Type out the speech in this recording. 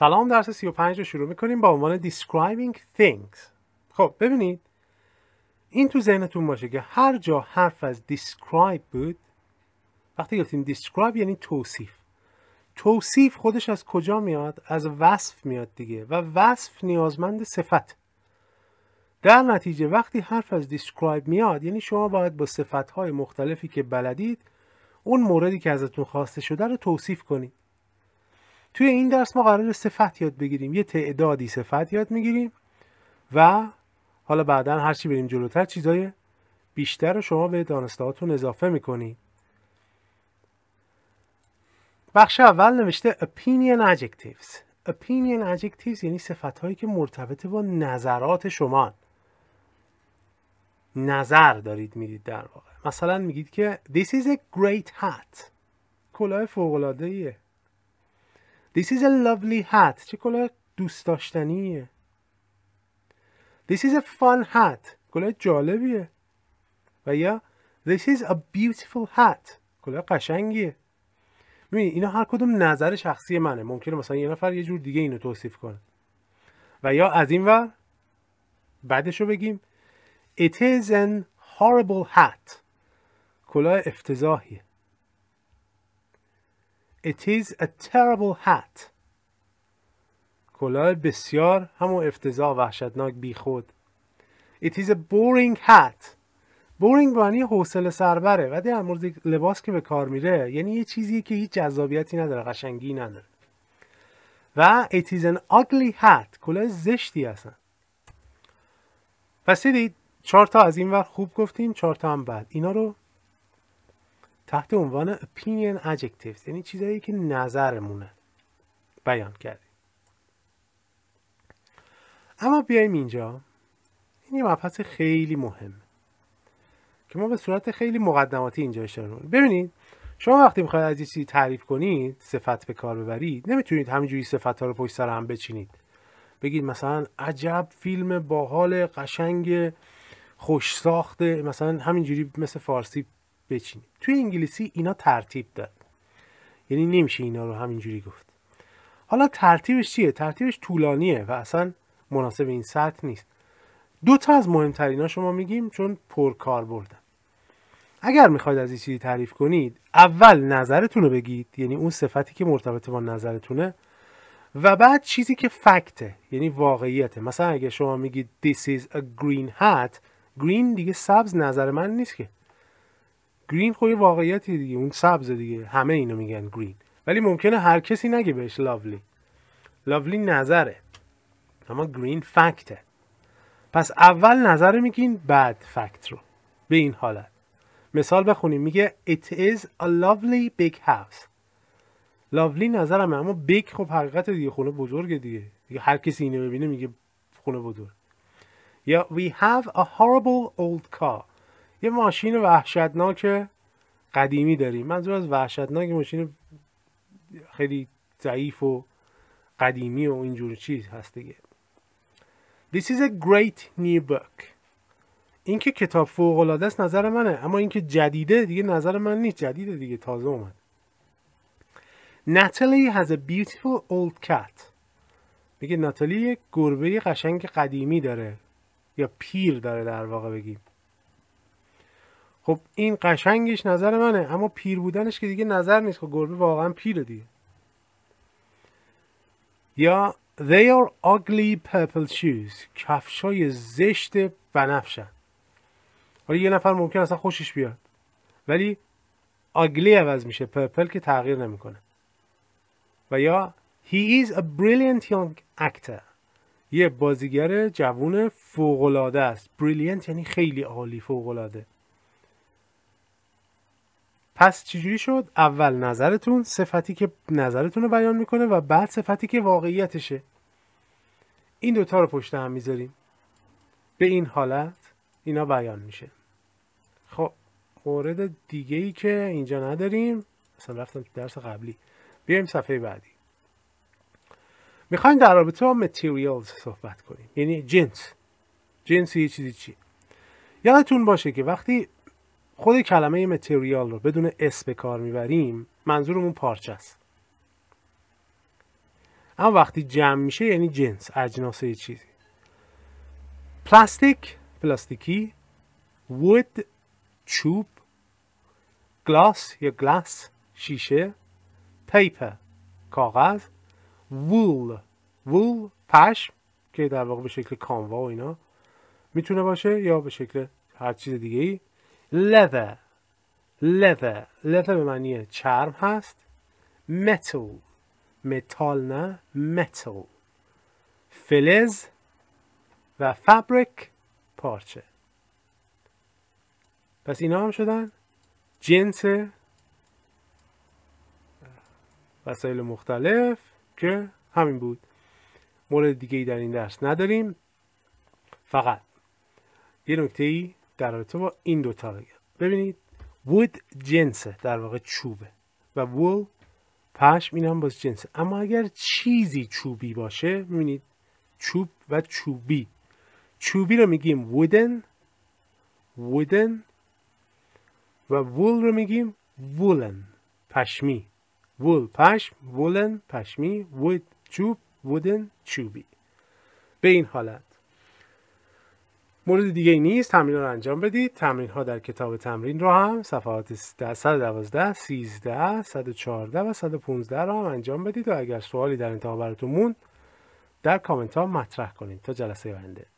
سلام درس 35 رو شروع میکنیم با عنوان Describing Things خب ببینید این تو ذهنتون باشه که هر جا حرف از Describe بود وقتی گفتیم Describe یعنی توصیف توصیف خودش از کجا میاد؟ از وصف میاد دیگه و وصف نیازمند صفت در نتیجه وقتی حرف از Describe میاد یعنی شما باید با صفتهای مختلفی که بلدید اون موردی که ازتون خواسته شده رو توصیف کنید توی این درس ما قرار صفت یاد بگیریم یه تعدادی صفت یاد میگیریم و حالا بعدا هرچی بریم جلوتر چیزای بیشتر رو شما به دانستهاتون اضافه میکنید بخش اول نوشته opinion adjectives opinion adjectives یعنی صفت هایی که مرتبط با نظرات شما نظر دارید میدید در واقع مثلا میگید که this is a great hat کلاه فوق This is a lovely hat. چه کلاه دوست داشتنیه. This is a fun hat. کلاه جالبیه. و یا This is a beautiful hat. کلاه قشنگیه. میبینی اینا هر کدوم نظر شخصی منه. ممکنه مثلا یه نفر یه جور دیگه اینو توصیف کنه. و یا از این ور بعدش رو بگیم It is an horrible hat. کلاه افتضاحیه. It is a terrible hat. کلاه بسیار همون افتضاح وحشتناک بیخود. It is a boring hat. بورینگ به حوصله سربره و در مورد لباس که به کار میره یعنی یه چیزی که هیچ جذابیتی نداره قشنگی نداره و it is an ugly hat کلاه زشتی هستن پس دید چهار تا از این ور خوب گفتیم چهار تا هم بد اینا رو تحت عنوان opinion adjectives یعنی چیزایی که نظرمونه بیان کردیم اما بیایم اینجا این یه مبحث خیلی مهم که ما به صورت خیلی مقدماتی اینجا اشاره کنیم ببینید شما وقتی میخواید از یه چیزی تعریف کنید صفت به کار ببرید نمیتونید همینجوری صفت ها رو پشت سر هم بچینید بگید مثلا عجب فیلم باحال قشنگ خوش ساخته مثلا همینجوری مثل فارسی بچینیم توی انگلیسی اینا ترتیب داد یعنی نمیشه اینا رو همینجوری گفت حالا ترتیبش چیه ترتیبش طولانیه و اصلا مناسب این سطح نیست دو تا از ها شما میگیم چون پرکار بردن اگر میخواید از این چیزی تعریف کنید اول نظرتون رو بگید یعنی اون صفتی که مرتبط با نظرتونه و بعد چیزی که فکته یعنی واقعیته مثلا اگه شما میگید this is a green hat green دیگه سبز نظر من نیست که گرین خب واقعیتی دیگه اون سبز دیگه همه اینو میگن گرین ولی ممکنه هر کسی نگه بهش لاولی لاولی نظره اما گرین فکته پس اول نظر میگین بعد فکت رو به این حالت مثال بخونیم میگه It is a lovely big house لاولی نظرم، اما بیک خب حقیقت دیگه خونه بزرگ دیگه هر کسی اینو ببینه میگه خونه بزرگ یا We have a horrible old car یه ماشین وحشتناک قدیمی داریم منظور از وحشتناک ماشین خیلی ضعیف و قدیمی و اینجور چیز هست دیگه This is a great new book اینکه کتاب فوق است نظر منه اما اینکه جدیده دیگه نظر من نیست جدیده دیگه تازه اومد Natalie has a beautiful old cat میگه ناتالی یک گربه قشنگ قدیمی داره یا پیر داره در واقع بگیم خب این قشنگش نظر منه اما پیر بودنش که دیگه نظر نیست خب گربه واقعا پیره دیگه یا They are ugly purple shoes کفشای زشت بنفشن حالا یه نفر ممکن اصلا خوشش بیاد ولی ugly عوض میشه پرپل که تغییر نمیکنه و یا He is a brilliant young actor یه بازیگر جوون فوقلاده است brilliant یعنی خیلی عالی فوقلاده پس چجوری شد اول نظرتون صفتی که نظرتون رو بیان میکنه و بعد صفتی که واقعیتشه این دوتا رو پشت هم میذاریم به این حالت اینا بیان میشه خب مورد دیگه ای که اینجا نداریم مثلا رفتم تو درس قبلی بیایم صفحه بعدی میخوایم در رابطه با materials صحبت کنیم یعنی جنس جنس یه چیزی چی یادتون باشه که وقتی خود کلمه متریال رو بدون اس به کار میبریم منظورمون پارچه است اما وقتی جمع میشه یعنی جنس اجناس چیزی پلاستیک پلاستیکی وود چوب گلاس یا گلاس شیشه پیپر کاغذ وول وول پشم که در واقع به شکل کانوا و اینا میتونه باشه یا به شکل هر چیز دیگه ای leather leather leather به معنی چرم هست metal متال نه metal فلز و fabric پارچه پس اینا هم شدن جنس وسایل مختلف که همین بود مورد دیگه ای در این درس نداریم فقط یه نکته ای در رابطه با این دوتا تا ببینید وود جنسه در واقع چوبه و وول پشم این هم باز جنسه اما اگر چیزی چوبی باشه میبینید چوب و چوبی چوبی رو میگیم وودن وودن و وول رو میگیم وولن پشمی وول پشم وولن پشمی وود چوب وودن چوبی به این حالت مورد دیگه ای نیست تمرین رو انجام بدید تمرین ها در کتاب تمرین رو هم صفحات 112 13 114 و 115 رو هم انجام بدید و اگر سوالی در انتها براتون موند در کامنت ها مطرح کنید تا جلسه آینده